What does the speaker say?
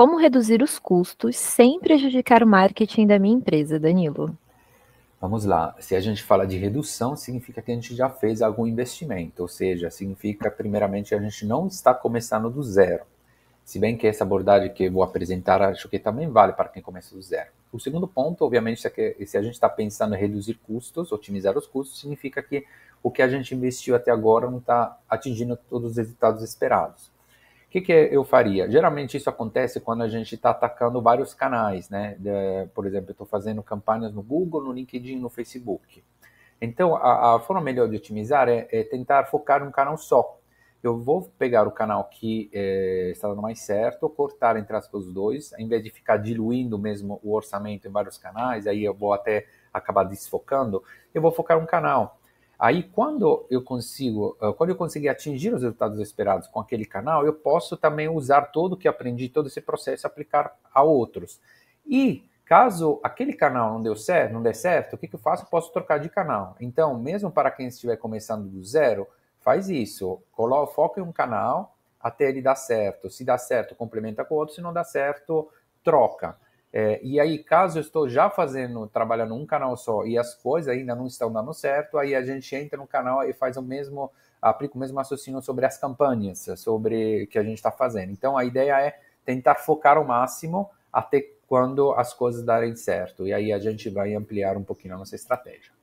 Como reduzir os custos sem prejudicar o marketing da minha empresa, Danilo? Vamos lá. Se a gente fala de redução, significa que a gente já fez algum investimento, ou seja, significa, primeiramente, a gente não está começando do zero. Se bem que essa abordagem que eu vou apresentar, acho que também vale para quem começa do zero. O segundo ponto, obviamente, é que se a gente está pensando em reduzir custos, otimizar os custos, significa que o que a gente investiu até agora não está atingindo todos os resultados esperados. O que, que eu faria? Geralmente isso acontece quando a gente está atacando vários canais, né? É, por exemplo, eu estou fazendo campanhas no Google, no LinkedIn, no Facebook. Então, a, a forma melhor de otimizar é, é, tentar focar um canal só. Eu vou pegar o canal que é, está dando mais certo, cortar entre aspas os dois, em vez de ficar diluindo mesmo o orçamento em vários canais, aí eu vou até acabar desfocando, eu vou focar um canal. Aí, quando eu consigo, eh, quando eu conseguir atingir os resultados esperados com aquele canal, eu posso também usar todo o que aprendi, todo esse processo, aplicar a outros. E Caso aquele canal não deu certo, não der certo, o que, que eu faço? Eu posso trocar de canal. Então, mesmo para quem estiver começando do zero, faz isso. Coloca foco em um canal até ele dar certo. Se dá certo, complementa com outro. Se não dá certo, troca. É, e aí, caso eu estou já fazendo, trabalhando um canal só e as coisas ainda não estão dando certo, aí a gente entra no canal e faz o mesmo, aplica o mesmo raciocínio sobre as campanhas, sobre o que a gente está fazendo. Então, a ideia é tentar focar o máximo até quando as coisas darem certo. E aí a gente vai ampliar um pouquinho a nossa estratégia.